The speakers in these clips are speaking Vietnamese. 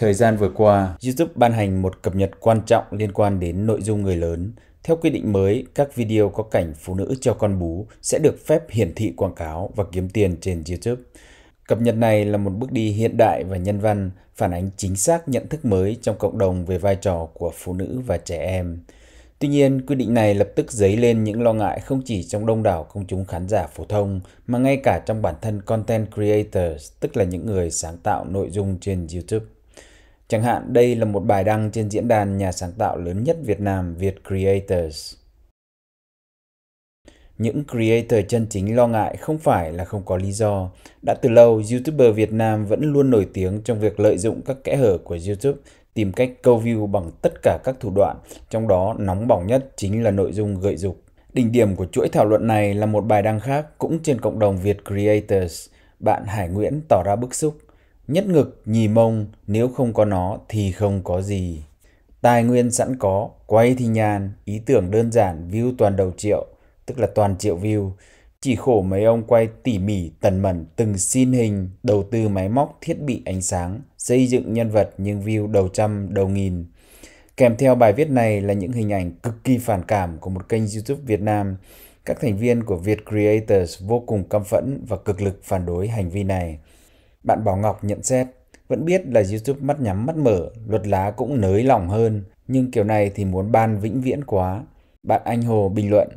Thời gian vừa qua, YouTube ban hành một cập nhật quan trọng liên quan đến nội dung người lớn. Theo quy định mới, các video có cảnh phụ nữ cho con bú sẽ được phép hiển thị quảng cáo và kiếm tiền trên YouTube. Cập nhật này là một bước đi hiện đại và nhân văn, phản ánh chính xác nhận thức mới trong cộng đồng về vai trò của phụ nữ và trẻ em. Tuy nhiên, quy định này lập tức dấy lên những lo ngại không chỉ trong đông đảo công chúng khán giả phổ thông mà ngay cả trong bản thân content creators, tức là những người sáng tạo nội dung trên YouTube. Chẳng hạn đây là một bài đăng trên diễn đàn nhà sáng tạo lớn nhất Việt Nam Việt Creators. Những creator chân chính lo ngại không phải là không có lý do. Đã từ lâu, YouTuber Việt Nam vẫn luôn nổi tiếng trong việc lợi dụng các kẽ hở của YouTube tìm cách câu view bằng tất cả các thủ đoạn, trong đó nóng bỏng nhất chính là nội dung gợi dục. Đỉnh điểm của chuỗi thảo luận này là một bài đăng khác cũng trên cộng đồng Việt Creators. Bạn Hải Nguyễn tỏ ra bức xúc Nhất ngực nhì mông, nếu không có nó thì không có gì. Tài nguyên sẵn có, quay thì nhàn, ý tưởng đơn giản, view toàn đầu triệu, tức là toàn triệu view. Chỉ khổ mấy ông quay tỉ mỉ, tần mẩn từng xin hình, đầu tư máy móc, thiết bị ánh sáng, xây dựng nhân vật nhưng view đầu trăm, đầu nghìn. Kèm theo bài viết này là những hình ảnh cực kỳ phản cảm của một kênh YouTube Việt Nam. Các thành viên của viet Creators vô cùng căm phẫn và cực lực phản đối hành vi này. Bạn Bảo Ngọc nhận xét, vẫn biết là YouTube mắt nhắm mắt mở, luật lá cũng nới lỏng hơn, nhưng kiểu này thì muốn ban vĩnh viễn quá. Bạn Anh Hồ bình luận,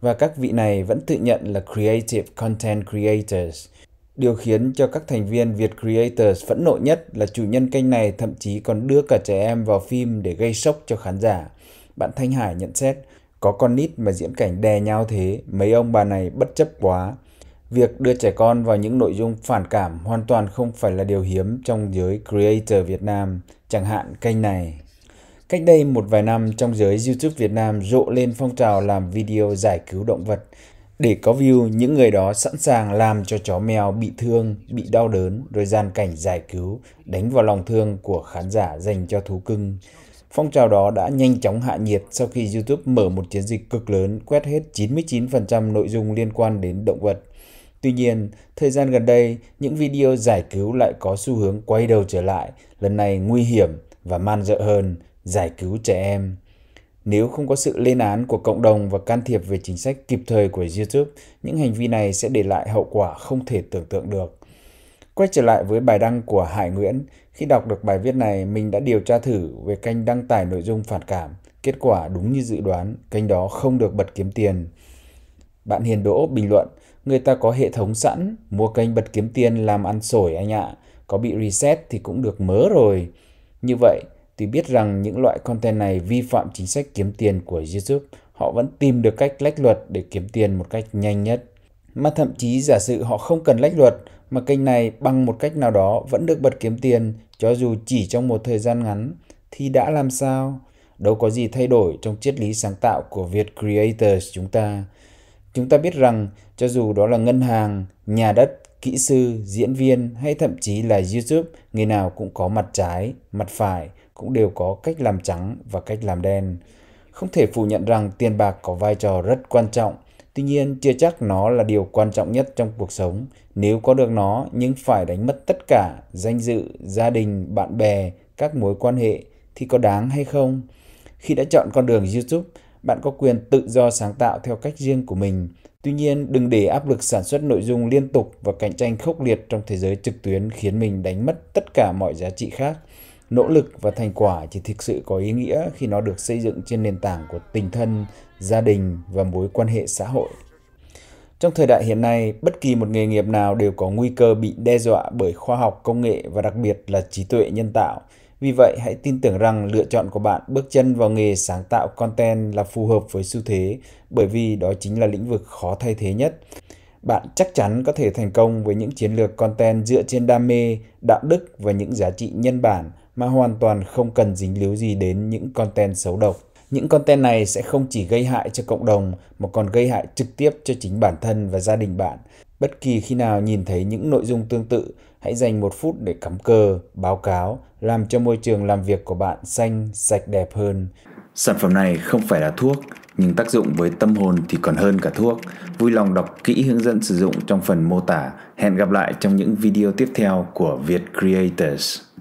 và các vị này vẫn tự nhận là Creative Content Creators. Điều khiến cho các thành viên Việt Creators phẫn nộ nhất là chủ nhân kênh này thậm chí còn đưa cả trẻ em vào phim để gây sốc cho khán giả. Bạn Thanh Hải nhận xét, có con nít mà diễn cảnh đè nhau thế, mấy ông bà này bất chấp quá. Việc đưa trẻ con vào những nội dung phản cảm hoàn toàn không phải là điều hiếm trong giới creator Việt Nam, chẳng hạn kênh này. Cách đây một vài năm trong giới YouTube Việt Nam rộ lên phong trào làm video giải cứu động vật. Để có view, những người đó sẵn sàng làm cho chó mèo bị thương, bị đau đớn rồi gian cảnh giải cứu, đánh vào lòng thương của khán giả dành cho thú cưng. Phong trào đó đã nhanh chóng hạ nhiệt sau khi YouTube mở một chiến dịch cực lớn quét hết 99% nội dung liên quan đến động vật Tuy nhiên, thời gian gần đây, những video giải cứu lại có xu hướng quay đầu trở lại, lần này nguy hiểm và man dợ hơn, giải cứu trẻ em. Nếu không có sự lên án của cộng đồng và can thiệp về chính sách kịp thời của YouTube, những hành vi này sẽ để lại hậu quả không thể tưởng tượng được. Quay trở lại với bài đăng của Hải Nguyễn, khi đọc được bài viết này, mình đã điều tra thử về kênh đăng tải nội dung phản cảm. Kết quả đúng như dự đoán, kênh đó không được bật kiếm tiền. Bạn Hiền Đỗ bình luận – người ta có hệ thống sẵn, mua kênh bật kiếm tiền làm ăn sổi anh ạ, có bị reset thì cũng được mớ rồi. Như vậy, tuy biết rằng những loại content này vi phạm chính sách kiếm tiền của YouTube, họ vẫn tìm được cách lách luật để kiếm tiền một cách nhanh nhất. Mà thậm chí giả sử họ không cần lách luật, mà kênh này bằng một cách nào đó vẫn được bật kiếm tiền cho dù chỉ trong một thời gian ngắn thì đã làm sao? Đâu có gì thay đổi trong triết lý sáng tạo của Việt Creators chúng ta. Chúng ta biết rằng cho dù đó là ngân hàng, nhà đất, kỹ sư, diễn viên hay thậm chí là YouTube, người nào cũng có mặt trái, mặt phải, cũng đều có cách làm trắng và cách làm đen. Không thể phủ nhận rằng tiền bạc có vai trò rất quan trọng, tuy nhiên chưa chắc nó là điều quan trọng nhất trong cuộc sống. Nếu có được nó nhưng phải đánh mất tất cả, danh dự, gia đình, bạn bè, các mối quan hệ thì có đáng hay không? Khi đã chọn con đường YouTube, bạn có quyền tự do sáng tạo theo cách riêng của mình. Tuy nhiên, đừng để áp lực sản xuất nội dung liên tục và cạnh tranh khốc liệt trong thế giới trực tuyến khiến mình đánh mất tất cả mọi giá trị khác. Nỗ lực và thành quả chỉ thực sự có ý nghĩa khi nó được xây dựng trên nền tảng của tình thân, gia đình và mối quan hệ xã hội. Trong thời đại hiện nay, bất kỳ một nghề nghiệp nào đều có nguy cơ bị đe dọa bởi khoa học công nghệ và đặc biệt là trí tuệ nhân tạo. Vì vậy, hãy tin tưởng rằng lựa chọn của bạn bước chân vào nghề sáng tạo content là phù hợp với xu thế bởi vì đó chính là lĩnh vực khó thay thế nhất. Bạn chắc chắn có thể thành công với những chiến lược content dựa trên đam mê, đạo đức và những giá trị nhân bản mà hoàn toàn không cần dính líu gì đến những content xấu độc. Những content này sẽ không chỉ gây hại cho cộng đồng mà còn gây hại trực tiếp cho chính bản thân và gia đình bạn. Bất kỳ khi nào nhìn thấy những nội dung tương tự, hãy dành một phút để cắm cờ, báo cáo, làm cho môi trường làm việc của bạn xanh, sạch đẹp hơn. Sản phẩm này không phải là thuốc, nhưng tác dụng với tâm hồn thì còn hơn cả thuốc. Vui lòng đọc kỹ hướng dẫn sử dụng trong phần mô tả. Hẹn gặp lại trong những video tiếp theo của Việt Creators.